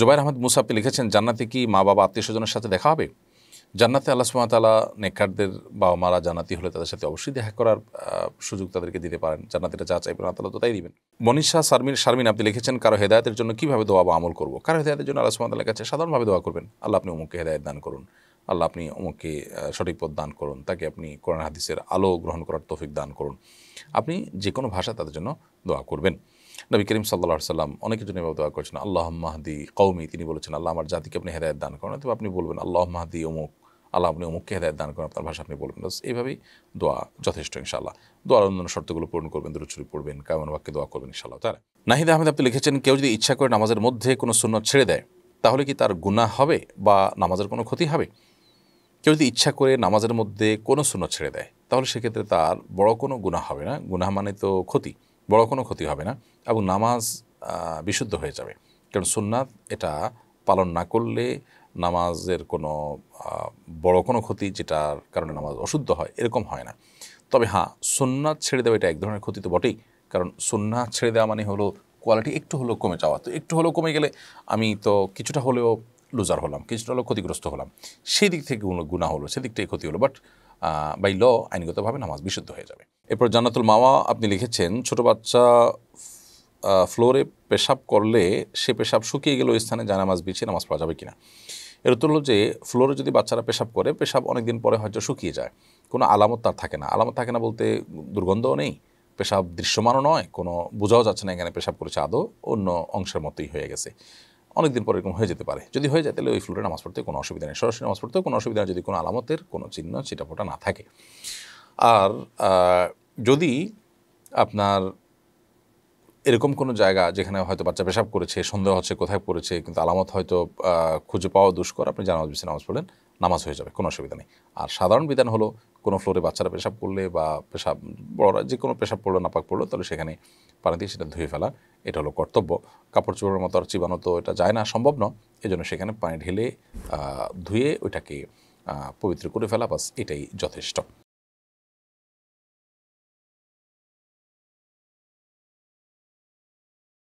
জুবাইর আহমদ মুসাফি লিখেছেন জান্নাতে কি মা বাবা আত্মীয় স্বজনের সাথে দেখা হবে জান্নাতে আল্লাহ সুমাতালা নেকারদের বাবা মারা জান্নাতি হলে তাদের সাথে অবশ্যই দেখা করার সুযোগ তাদেরকে দিতে পারেন জান্নাতিরা যা চাইবেন আল্লাহ তো তাই দিবেন মনীষা শারমিন শারমিন আপনি লিখেছেন কারো হেদায়তের জন্য কীভাবে দোয়া বা আমল করবো কারো হেদায়তের জন্য আল্লাহ সুমাতালার কাছে সাধারণভাবে দোয়া করবেন আল্লাহ আপনি অমুককে হেদায়ত দান করুন আল্লাহ আপনি অমুককে সঠিক পথ দান করুন তাকে আপনি কোরআন হাদিসের আলো গ্রহণ করার তৌফিক দান করুন আপনি যে কোনো ভাষা তাদের জন্য দোয়া করবেন নবী করিম সাল্লা সাল্লাম অনেকের জন্য এভাবে দোয়া করছেন আল্লাহ মাহদি কৌমি তিনি বলেছেন আল্লাহ আমার জাতিকে আপনি হেদায়ত দান করেন অথবা আপনি বলবেন আল্লাহ মাহদি অমুক আল্লাহ আপনি অমুককে হেদায়ত দান করেন আপনার ভাষা আপনি বলবেন এইভাবেই দোয়া যথেষ্ট ইনশাল্লাহ দোয়ার অন্যান্য শর্তগুলো পূরণ করবেন দূরচুরি পড়বেন কেমন বাক্যে দোয়া করবেন ইনশাল্লাহ তারা নাহিদ আহমেদ আপনি লিখেছেন কেউ যদি ইচ্ছা করে নামাজের মধ্যে কোনো শূন্য ছেড়ে দেয় তাহলে কি তার গুণা হবে বা নামাজের কোনো ক্ষতি হবে কেউ যদি ইচ্ছা করে নামাজের মধ্যে কোনো শূন্য ছেড়ে দেয় তাহলে সেক্ষেত্রে তার বড় কোনো গুণা হবে না গুণা মানে তো ক্ষতি বড় কোনো ক্ষতি হবে না এবং নামাজ বিশুদ্ধ হয়ে যাবে কারণ সুন্নাত এটা পালন না করলে নামাজের কোনো বড় কোনো ক্ষতি যেটার কারণে নামাজ অশুদ্ধ হয় এরকম হয় না তবে হ্যাঁ সুন্নাত ছেড়ে দেওয়া এটা এক ধরনের ক্ষতি তো বটেই কারণ সুন্নাত ছেড়ে দেওয়া মানে হলো কোয়ালিটি একটু হলেও কমে যাওয়া তো একটু হলেও কমে গেলে আমি তো কিছুটা হলেও লুজার হলাম কিছুটা হলেও ক্ষতিগ্রস্ত হলাম সেই দিক থেকে গুণা হলো সেদিকটাই ক্ষতি হলো বাট বাই ল আইনগতভাবে নামাজ বিশুদ্ধ হয়ে যাবে এরপর জান্নাতুল মামা আপনি লিখেছেন ছোট বাচ্চা ফ্লোরে পেশাব করলে সে পেশাব শুকিয়ে গেলে ওই স্থানে জানামাজ বিছিয়ে নামাজ পড়া যাবে কিনা এর উত্তর যে ফ্লোরে যদি বাচ্চারা পেশাব করে পেশাব অনেকদিন পরে হয়তো শুকিয়ে যায় কোনো আলামত তার থাকে না আলামত থাকে না বলতে দুর্গন্ধও নেই পেশাব দৃশ্যমানও নয় কোনো বোঝাও যাচ্ছে না এখানে পেশাব করেছে আদৌ অন্য অংশের মতোই হয়ে গেছে অনেকদিন পর এরকম হয়ে যেতে পারে যদি হয়ে যায় তাহলে ওই ফ্লোরে নামাজ পড়তে কোনো অসুবিধা নেই সরাসরি নামাজ পড়তেও কোনো অসুবিধা যদি কোনো আলামতের কোনো চিহ্ন চিটাফোটা না থাকে আর যদি আপনার এরকম কোনো জায়গা যেখানে হয়তো বাচ্চা পেশাব করেছে সন্দেহ হচ্ছে কোথায় পড়েছে কিন্তু আলামত হয়তো খুঁজে পাওয়া দুষ্কর আপনি জানাজ বিশ্বে নামাজ পড়লেন নামাজ হয়ে যাবে কোনো অসুবিধা নেই আর সাধারণ বিধান হলো কোনো ফ্লোরে বাচ্চারা পেশাব করলে বা পেশাব বড়রা যে কোনো পেশাব পড়লো নাপাক পড়লো তাহলে সেখানে পানি দিয়ে সেটা ধুয়ে ফেলা এটা হলো কর্তব্য কাপড় চোপড়ের মতো আর চিবানো তো এটা যায় না সম্ভব নয় এই জন্য সেখানে পানি ঢেলে ধুয়ে ওইটাকে পবিত্র করে ফেলা বাস এটাই যথেষ্ট